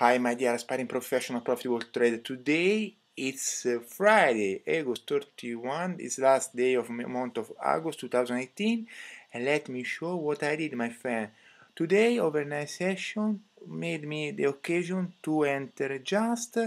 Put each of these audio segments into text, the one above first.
Hi, my dear aspiring professional profitable trader. Today it's uh, Friday, August 31. It's last day of month of August 2018, and let me show what I did, my friend. Today, overnight session made me the occasion to enter just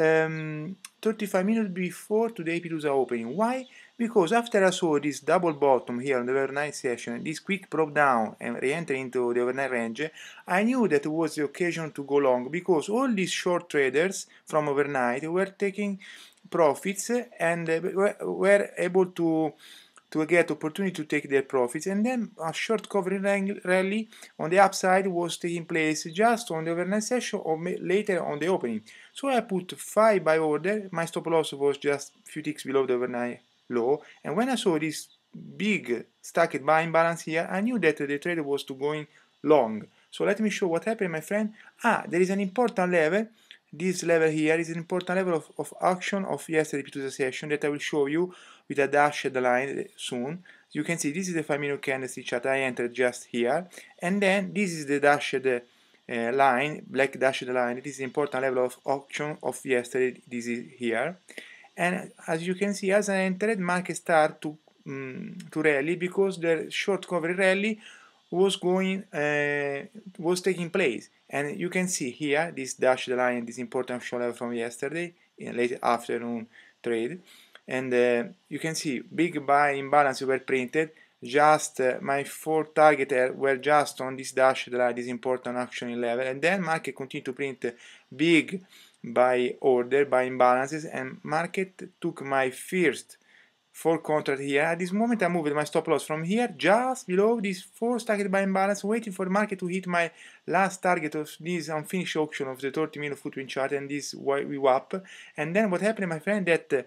um, 35 minutes before today Pilusa opening. Why? because after I saw this double bottom here on the overnight session, this quick probe down and re into the overnight range, I knew that was the occasion to go long because all these short traders from overnight were taking profits and were able to to get opportunity to take their profits and then a short covering rally on the upside was taking place just on the overnight session or later on the opening so i put 5 buy order my stop loss was just few ticks below the overnight low. And when I saw this big stacked buying balance here, I knew that the trade was to going long. So let me show what happened, my friend. Ah, there is an important level. This level here is an important level of, of action of yesterday p session that I will show you with a dashed line soon. You can see this is the 5 minute candlestick chart I entered just here. And then this is the dashed uh, line, black dashed line. This is important level of auction of yesterday. This is here and as you can see as I entered market start to um, to rally because the short cover rally was going uh, was taking place and you can see here this dashed line this important option level from yesterday in late afternoon trade and uh, you can see big buy imbalance were printed just uh, my four target were just on this dashed line this important action level and then market continued to print big by order, by imbalances, and market took my first four contract here. At this moment, I moved my stop loss from here, just below this four target by imbalance, waiting for the market to hit my last target of this unfinished auction of the 30 minute footprint chart and this VWAP. And then what happened, my friend, that uh,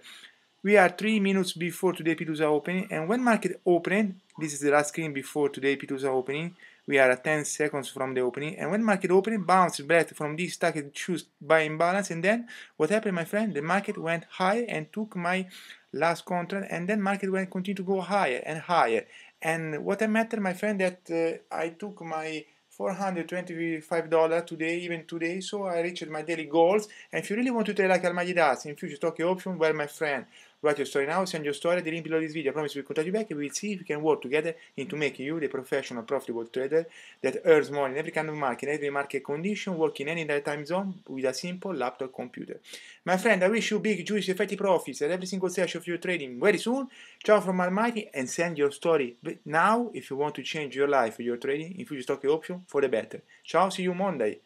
we are three minutes before today Pitusa opening, and when market opening, this is the last screen before today Pitusa opening, we are at 10 seconds from the opening and when market opened bounced back from this target choose buy imbalance and then what happened my friend the market went higher and took my last contract and then market went continue to go higher and higher and what a matter my friend that uh, i took my 425 dollar today even today so i reached my daily goals and if you really want to trade like almighty does in future stock option well my friend Write your story now, send your story, the link below this video. I promise we'll contact you back and we'll see if we can work together into making you the professional profitable trader that earns more in every kind of market, in every market condition, working any time zone with a simple laptop computer. My friend, I wish you big, juicy, effective profits at every single session of your trading very soon. Ciao from Almighty and send your story now if you want to change your life, your trading, in future stock option for the better. Ciao, see you Monday.